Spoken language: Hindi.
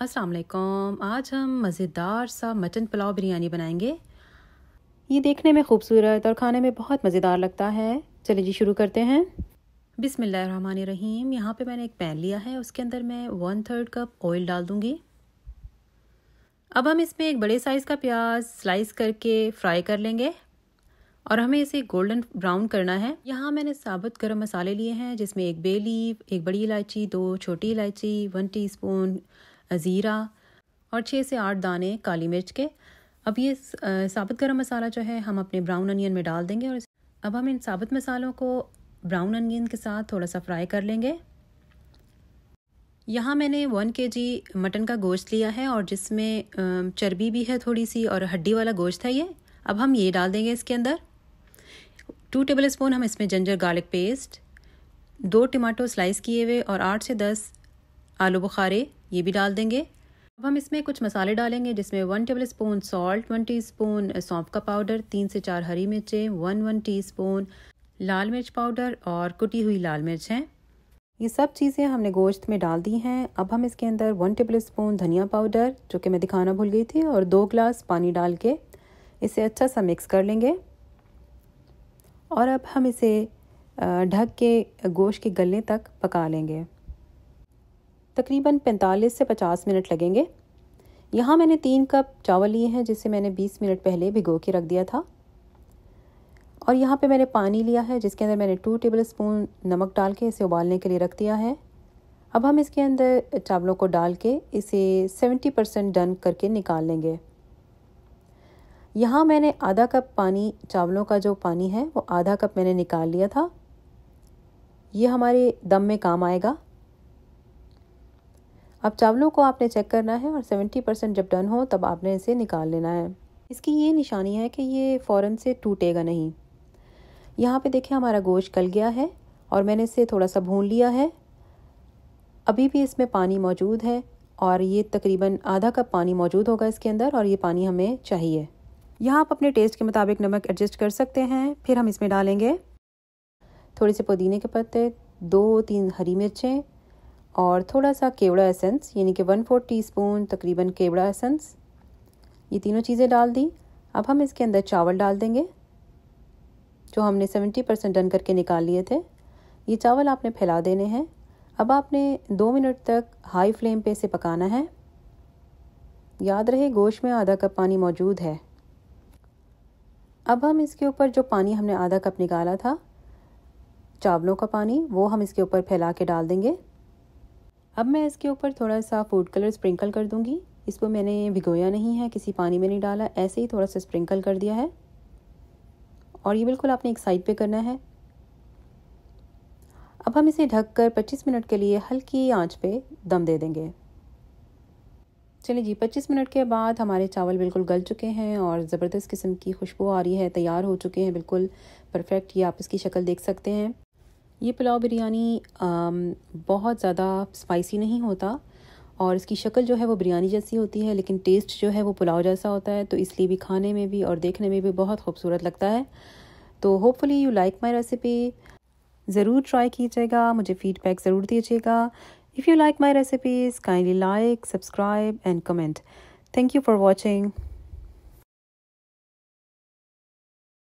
असलकम आज हम मज़ेदार सा मटन पुलाव बिरयानी बनाएंगे ये देखने में खूबसूरत और खाने में बहुत मज़ेदार लगता है चलिए जी शुरू करते हैं रहीम यहाँ पे मैंने एक पैन लिया है उसके अंदर मैं वन थर्ड कप ऑयल डाल दूँगी अब हम इसमें एक बड़े साइज़ का प्याज स्लाइस करके फ्राई कर लेंगे और हमें इसे गोल्डन ब्राउन करना है यहाँ मैंने साबुत गरम मसाले लिए हैं जिसमें एक बे लीफ एक बड़ी इलायची दो छोटी इलायची वन टीस्पून अज़ीरा और छः से आठ दाने काली मिर्च के अब ये साबुत गरम मसाला जो है हम अपने ब्राउन अनियन में डाल देंगे और अब हम इन साबुत मसालों को ब्राउन अनियन के साथ थोड़ा सा फ्राई कर लेंगे यहाँ मैंने वन के जी मटन का गोश्त लिया है और जिसमें चर्बी भी है थोड़ी सी और हड्डी वाला गोश्त है ये अब हम ये डाल देंगे इसके अंदर टू टेबल स्पून हम इसमें जंजर गार्लिक पेस्ट दो टमाटो स्लाइस किए हुए और आठ से दस आलू बुखारे ये भी डाल देंगे अब हम इसमें कुछ मसाले डालेंगे जिसमें one tablespoon salt one teaspoon सौंफ का पाउडर तीन से चार हरी मिर्चें वन वन टी स्पून लाल मिर्च पाउडर और कुटी हुई लाल मिर्च हैं ये सब चीज़ें हमने गोश्त में डाल दी हैं अब हम इसके अंदर वन टेबल स्पून धनिया पाउडर जो कि मैं दिखाना भूल गई थी और दो ग्लास पानी डाल के इसे अच्छा सा मिक्स कर लेंगे और अब हम इसे ढक के गोश्त के गले तक पका लेंगे तकरीबन 45 से 50 मिनट लगेंगे यहाँ मैंने तीन कप चावल लिए हैं जिसे मैंने 20 मिनट पहले भिगो के रख दिया था और यहाँ पे मैंने पानी लिया है जिसके अंदर मैंने टू टेबल स्पून नमक डाल के इसे उबालने के लिए रख दिया है अब हम इसके अंदर चावलों को डाल के इसे 70 परसेंट डन करके निकाल लेंगे यहाँ मैंने आधा कप पानी चावलों का जो पानी है वो आधा कप मैंने निकाल लिया था ये हमारे दम में काम आएगा अब चावलों को आपने चेक करना है और 70 परसेंट जब डन हो तब आपने इसे निकाल लेना है इसकी ये निशानी है कि ये फ़ौरन से टूटेगा नहीं यहाँ पे देखें हमारा गोश्त गल गया है और मैंने इसे थोड़ा सा भून लिया है अभी भी इसमें पानी मौजूद है और ये तकरीबन आधा कप पानी मौजूद होगा इसके अंदर और ये पानी हमें चाहिए यहाँ आप अपने टेस्ट के मुताबिक नमक एडजस्ट कर सकते हैं फिर हम इसमें डालेंगे थोड़े से पुदीने के पत्ते दो तीन हरी मिर्चें और थोड़ा सा केवड़ा एसेंस यानी कि वन फोर्थ टी स्पून तकरीबन केवड़ा एसेंस ये तीनों चीज़ें डाल दी अब हम इसके अंदर चावल डाल देंगे जो हमने सेवेंटी परसेंट डन करके निकाल लिए थे ये चावल आपने फैला देने हैं अब आपने दो मिनट तक हाई फ्लेम पे इसे पकाना है याद रहे गोश्त में आधा कप पानी मौजूद है अब हम इसके ऊपर जो पानी हमने आधा कप निकाला था चावलों का पानी वो हम इसके ऊपर फैला के डाल देंगे अब मैं इसके ऊपर थोड़ा सा फूड कलर स्प्रिंकल कर दूंगी इसको मैंने भिगोया नहीं है किसी पानी में नहीं डाला ऐसे ही थोड़ा सा स्प्रिंकल कर दिया है और ये बिल्कुल आपने एक साइड पे करना है अब हम इसे ढककर 25 मिनट के लिए हल्की आंच पे दम दे देंगे चलिए जी 25 मिनट के बाद हमारे चावल बिल्कुल गल चुके हैं और ज़बरदस्त किस्म की खुशबू आ रही है तैयार हो चुके हैं बिल्कुल परफेक्ट ये आप इसकी शक्ल देख सकते हैं ये पुलाव बिरयानी बहुत ज़्यादा स्पाइसी नहीं होता और इसकी शक्ल जो है वो बिरयानी जैसी होती है लेकिन टेस्ट जो है वो पुलाव जैसा होता है तो इसलिए भी खाने में भी और देखने में भी बहुत खूबसूरत लगता है तो hopefully you like my recipe ज़रूर ट्राई कीजिएगा मुझे फीडबैक ज़रूर दीजिएगा if you like my recipes kindly like subscribe and comment thank you for watching